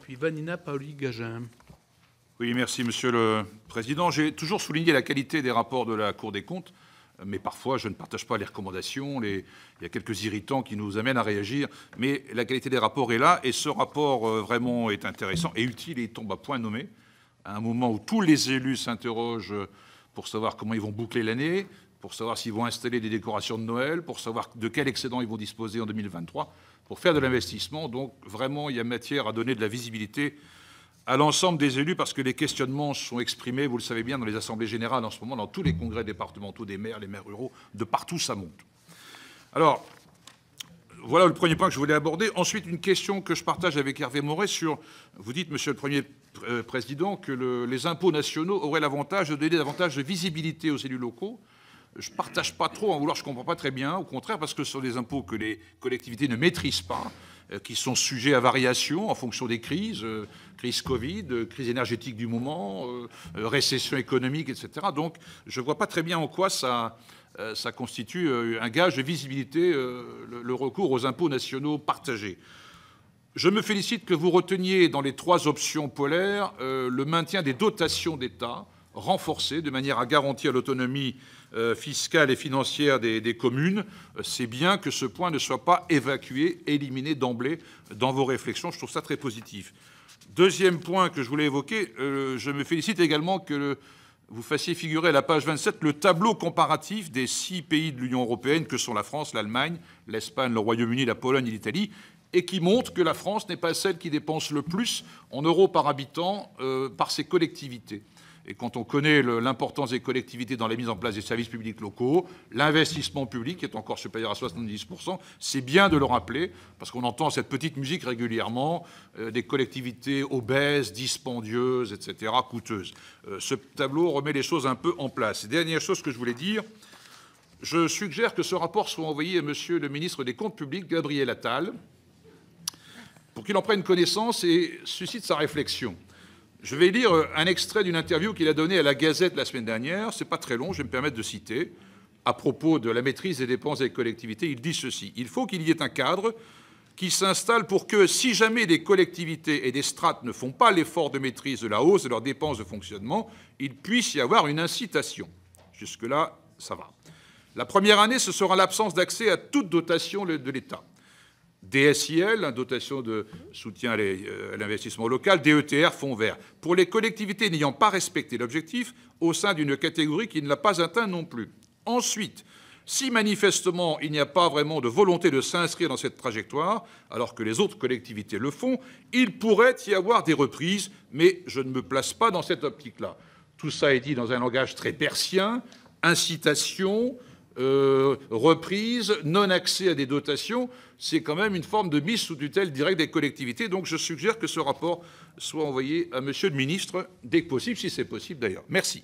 puis Vanina gagin Oui, merci Monsieur le Président. J'ai toujours souligné la qualité des rapports de la Cour des comptes, mais parfois je ne partage pas les recommandations, il y a quelques irritants qui nous amènent à réagir, mais la qualité des rapports est là, et ce rapport euh, vraiment est intéressant et utile, et il tombe à point nommé, à un moment où tous les élus s'interrogent pour savoir comment ils vont boucler l'année, pour savoir s'ils vont installer des décorations de Noël, pour savoir de quel excédent ils vont disposer en 2023, pour faire de l'investissement. Donc vraiment, il y a matière à donner de la visibilité à l'ensemble des élus, parce que les questionnements sont exprimés, vous le savez bien, dans les assemblées générales en ce moment, dans tous les congrès départementaux des maires, les maires ruraux, de partout ça monte. Alors, voilà le premier point que je voulais aborder. Ensuite, une question que je partage avec Hervé Moret sur, vous dites, Monsieur le Premier euh, Président, que les impôts nationaux auraient l'avantage de donner davantage de visibilité aux élus locaux je ne partage pas trop en vouloir, je ne comprends pas très bien, au contraire, parce que ce sont des impôts que les collectivités ne maîtrisent pas, euh, qui sont sujets à variation en fonction des crises, euh, crise Covid, euh, crise énergétique du moment, récession économique, etc. Donc je ne vois pas très bien en quoi ça constitue un gage de visibilité, le recours aux impôts nationaux partagés. Je me félicite que vous reteniez dans les trois options polaires le maintien des dotations d'État renforcée de manière à garantir l'autonomie euh, fiscale et financière des, communes, euh, c'est bien que ce point ne soit pas évacué, éliminé d'emblée dans vos réflexions. Je trouve ça très positif. Deuxième point que je voulais évoquer, euh, je me félicite également que vous fassiez figurer à la page 27 le tableau comparatif des six pays de l'Union européenne que sont la France, l'Allemagne, l'Espagne, le Royaume-Uni, la Pologne et l'Italie, et qui montre que la France n'est pas celle qui dépense le plus en euros par habitant par ses collectivités. Et quand on connaît l'importance des collectivités dans la mise en place des services publics locaux, l'investissement public est encore supérieur à 70%. C'est bien de le rappeler, parce qu'on entend cette petite musique régulièrement euh, des collectivités obèses, dispendieuses, etc., coûteuses. Euh, ce tableau remet les choses un peu en place. dernière chose que je voulais dire, je suggère que ce rapport soit envoyé à Monsieur le ministre des Comptes publics, Gabriel Attal, pour qu'il en prenne connaissance et suscite sa réflexion. Je vais lire euh, un extrait d'une interview qu'il a donnée à la Gazette la semaine dernière. C'est pas très long, je vais me permettre de citer. À propos de la maîtrise des dépenses des collectivités, il dit ceci Il faut qu'il y ait un cadre qui s'installe pour que, si jamais des collectivités et des strates ne font pas l'effort de maîtrise de la hausse de leurs dépenses de fonctionnement, il puisse y avoir une incitation. Jusque-là, ça va. La première année, ce sera l'absence d'accès à toute dotation de l'État. DSIL, hein, dotation de soutien à euh, l'investissement local, DETR, fonds vert, pour les collectivités n'ayant pas respecté l'objectif au sein d'une catégorie qui ne l'a pas atteint non plus. Ensuite, si manifestement il n'y a pas vraiment de volonté de s'inscrire dans cette trajectoire, alors que les autres collectivités le font, il pourrait y avoir des reprises, mais je ne me place pas dans cette optique-là. Tout ça est dit dans un langage très persien, incitation, euh, reprise, non-accès à des dotations, c'est quand même une forme de mise sous tutelle directe des collectivités. Donc je suggère que ce rapport soit envoyé à Monsieur le ministre dès que possible, si c'est possible d'ailleurs. Merci.